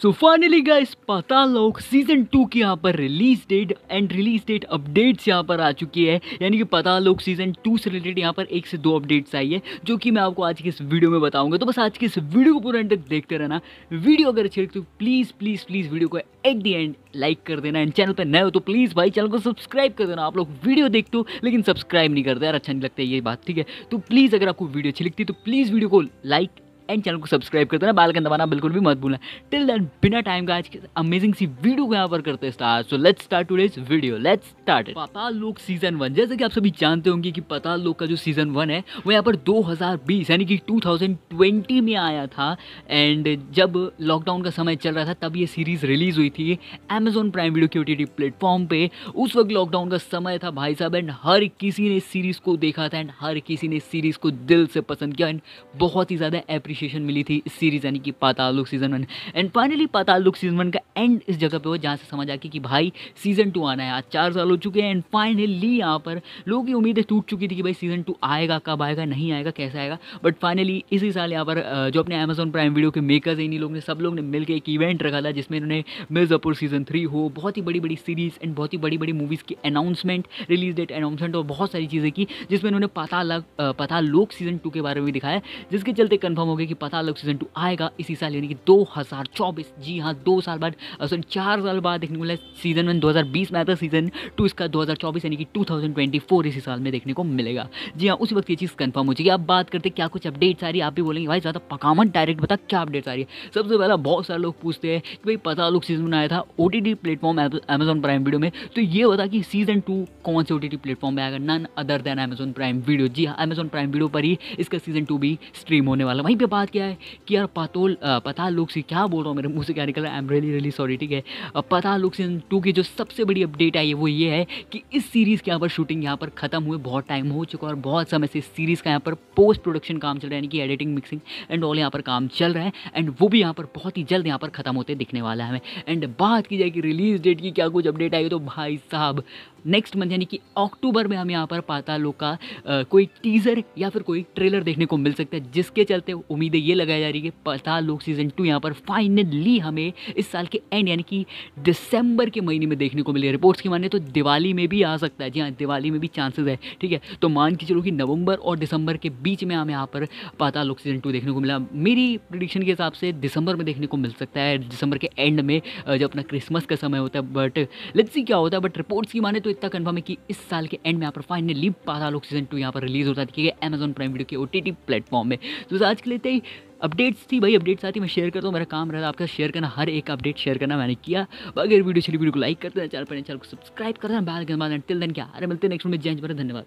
so finally guys पाताल लोक season two की यहाँ पर release date and release date updates यहाँ पर आ चुकी है यानी कि पाताल लोक सीजन टू से रिलेटेड यहाँ पर एक से दो अपडेट्स आई है जो कि मैं आपको आज के इस वीडियो में बताऊंगा तो बस आज की इस वीडियो को पूरा एंड तक देखते रहना वीडियो अगर अच्छी लगती तो प्लीज़ प्लीज़ प्लीज़ वीडियो को एट दी एंड लाइक कर देना एंड चैनल पर नए हो तो प्लीज़ भाई चैनल को सब्सक्राइब कर देना आप लोग वीडियो देखते हो लेकिन सब्सक्राइब नहीं करते यार अच्छा नहीं लगता ये बात ठीक है तो प्लीज़ अगर आपको वीडियो अच्छी लगती तो प्लीज़ वीडियो को लाइक एंड चैनल को सब्सक्राइब कर देना बाल का दबाना बिल्कुल भी मत भूलना टिल दैन बिना टाइम का आज की अमेजिंग सी वीडियो को यहाँ पर करते start so let's start today's video let's start Paatal Lok season one जैसे कि आप सभी जानते होंगे कि पता लोक का जो सीजन वन है वो यहाँ पर 2020 यानी कि 2020 में आया था एंड जब लॉकडाउन का समय चल रहा था तब ये सीरीज रिलीज हुई थी अमेजोन प्राइम वीडियो की ओ प्लेटफॉर्म पे उस वक्त लॉकडाउन का समय था भाई साहब एंड हर किसी ने सीरीज को देखा था एंड हर किसी ने सीरीज को दिल से पसंद किया एंड बहुत ही ज़्यादा अप्रिशिएट अप्रिशिएशन मिली थी इस सीरीज़ यानी कि Paatal Lok season one and finally Paatal Lok season one का एंड इस जगह पे हो जहाँ से समझ आ गया कि भाई सीज़न टू आना है आज चार साल हो चुके हैं एंड फाइनली यहाँ पर लोगों की उम्मीदें टूट चुकी थी कि भाई सीज़न टू आएगा कब आएगा नहीं आएगा कैसे आएगा बट फाइनली इसी साल यहाँ पर जो अपने अमेजोन प्राइम वीडियो के मेकर्स हैं इन्हीं लोगों ने सब लोग ने मिलकर एक इवेंट रखा था जिसमें इन्होंने मिर्ज़ापुर सीज़न थ्री हो बहुत ही बड़ी बड़ी सीरीज़ एंड बहुत ही बड़ी बड़ी मूवीज़ की अनाउंसमेंट रिलीज डेट अनाउंसमेंट और बहुत सारी चीज़ें की जिसमें इन्होंने पता लग पता लोक सीज़न टू के बारे में दिखाया जिसके चलते कन्फर्म हो गया कि पता लग सीजन टू आएगा इसी साल यानी कि दो जी हाँ दो साल बाद सॉरी चार साल बाद देखने को मिला सीजन वन 2020 में आता सीजन टू इसका 2024 यानी कि 2024 इसी साल में देखने को मिलेगा जी हाँ उसी वक्त ये चीज़ कन्फर्म हो चुकी है अब बात करते क्या कुछ अपडेट्स आ रही है आप भी बोलेंगे भाई ज़्यादा पकामन डायरेक्ट बता क्या अपडेट्स आ रही है सबसे पहला बहुत सारे लोग पूछते हैं कि भाई पता लोग सीजन आया था O T T platform Amazon Prime Video में तो ये बता कि सीजन टू कौन से ओ टी टी प्लेटफॉर्म में आएगा none other than Amazon Prime Video जी हाँ अमेजन प्राइम वीडियो पर ही इसका सीजन टू भी स्ट्रीम होने वाला वहीं पर बात क्या है कि यार पतोल पता लोग से क्या बोल रहा हूँ मेरे मुँह से क्या है I am really really sorry ठीक है पता लोग सीजन टू की जो सबसे बड़ी अपडेट आई है वो ये है कि इस सीरीज़ के यहाँ पर शूटिंग यहाँ पर ख़त्म हुए बहुत टाइम हो चुका और बहुत समय से इस सीरीज़ का यहाँ पर पोस्ट प्रोडक्शन काम चल रहा है यानी कि एडिटिंग मिक्सिंग एंड ऑल यहाँ पर काम चल रहा है एंड वो भी यहाँ पर बहुत ही जल्द यहाँ पर ख़त्म होते दिखने वाला है हमें एंड बात की जाए कि रिलीज डेट की क्या कुछ अपडेट आई तो भाई साहब नेक्स्ट मंथ यानी कि अक्टूबर में हमें यहाँ पर लोग का आ, कोई टीज़र या फिर कोई ट्रेलर देखने को मिल सकता है जिसके चलते उम्मीदें ये लगाई जा रही है कि लोग सीज़न टू यहाँ पर फाइनली हमें इस साल के एंड यानी कि दिसंबर के महीने में देखने को मिले रिपोर्ट्स की माने तो दिवाली में भी आ सकता है जी हाँ दिवाली में भी चांसेज है ठीक है तो मान के चलो कि नवंबर और दिसंबर के बीच में हमें यहाँ पर लोग सीजन टू देखने को मिला मेरी प्रडिक्शन के हिसाब से दिसंबर में देखने को मिल सकता है दिसंबर के एंड में जब अपना क्रिसमस का समय होता है बट लेट्स सी क्या होता है बट रिपोर्ट्स की माने तो तक कन्फर्म है कि इस साल के एंड में यहाँ पर फाइनली पातालोक सीजन टू यहाँ पर रिलीज़ होता है अमेजन प्राइम वीडियो के ओ टी टी प्लेटफॉर्म में तो आज के लिए ही अपडेट्स थी भाई अपडेट्स आती मैं शेयर करता हूँ मेरा काम रहता है साथ शेयर करना हर एक अपडेट शेयर करना मैंने किया अगर वीडियो चली वीडियो को लाइक कर देना चैनल पर चैनल को सब्सक्राइब कर देना बाद टिल देन क्या अरे मिलते हैं नेक्स्ट में जय धन्यवाद